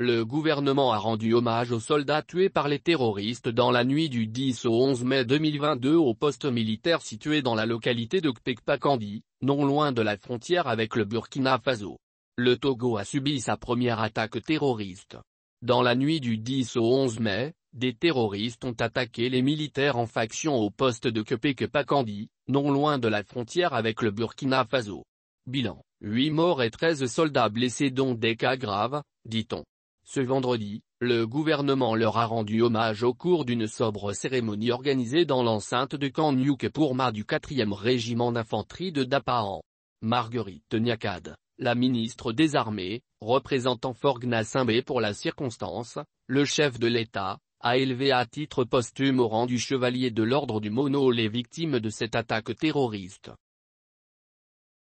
Le gouvernement a rendu hommage aux soldats tués par les terroristes dans la nuit du 10 au 11 mai 2022 au poste militaire situé dans la localité de Kpekpakandi, non loin de la frontière avec le Burkina Faso. Le Togo a subi sa première attaque terroriste. Dans la nuit du 10 au 11 mai, des terroristes ont attaqué les militaires en faction au poste de Kpekpakandi, non loin de la frontière avec le Burkina Faso. Bilan, 8 morts et 13 soldats blessés dont des cas graves, dit-on. Ce vendredi, le gouvernement leur a rendu hommage au cours d'une sobre cérémonie organisée dans l'enceinte de Camp pour du 4 régiment d'infanterie de Dapahan. Marguerite Niakad, la ministre des Armées, représentant Forgna Simbé pour la circonstance, le chef de l'État, a élevé à titre posthume au rang du chevalier de l'ordre du Mono les victimes de cette attaque terroriste.